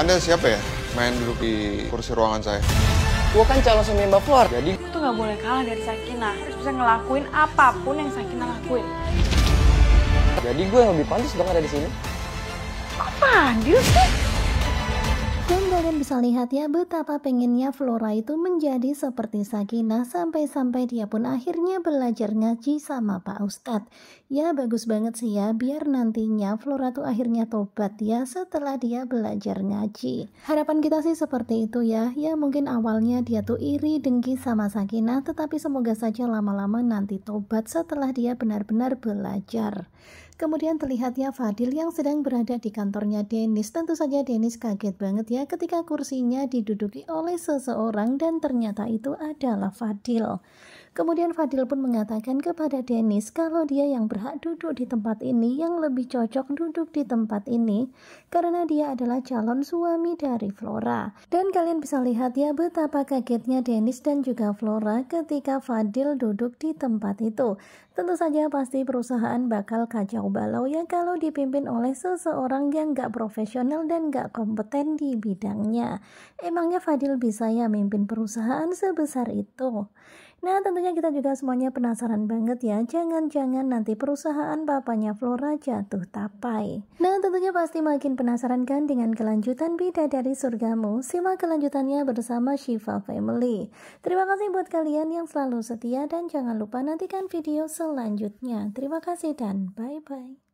Anda siapa ya main dulu di kursi ruangan saya? Gue kan calon suami Mbak Flor, jadi... Gue tuh gak boleh kalah dari Sakina. Harus bisa ngelakuin apapun yang Sakina lakuin. Jadi gue yang lebih pantas dong ada di sini. Kok pandil sih? Dan kalian bisa lihat ya betapa pengennya Flora itu menjadi seperti Sakinah sampai-sampai dia pun akhirnya belajar ngaji sama Pak Ustadz. Ya bagus banget sih ya biar nantinya Flora tuh akhirnya tobat ya setelah dia belajar ngaji. Harapan kita sih seperti itu ya. Ya mungkin awalnya dia tuh iri dengki sama Sakinah tetapi semoga saja lama-lama nanti tobat setelah dia benar-benar belajar. Kemudian terlihatnya Fadil yang sedang berada di kantornya Dennis. Tentu saja Dennis kaget banget ya ketika kursinya diduduki oleh seseorang dan ternyata itu adalah Fadil. Kemudian Fadil pun mengatakan kepada Dennis kalau dia yang berhak duduk di tempat ini yang lebih cocok duduk di tempat ini karena dia adalah calon suami dari Flora. Dan kalian bisa lihat ya betapa kagetnya Dennis dan juga Flora ketika Fadil duduk di tempat itu. Tentu saja pasti perusahaan bakal kacau balau ya kalau dipimpin oleh seseorang yang gak profesional dan gak kompeten di bidangnya. Emangnya Fadil bisa ya mimpin perusahaan sebesar itu? Nah, tentunya kita juga semuanya penasaran banget ya. Jangan-jangan nanti perusahaan papanya Flora jatuh tapai. Nah, tentunya pasti makin penasaran kan dengan kelanjutan Bida dari Surgamu. Simak kelanjutannya bersama Shiva Family. Terima kasih buat kalian yang selalu setia dan jangan lupa nantikan video selanjutnya. Terima kasih dan bye-bye.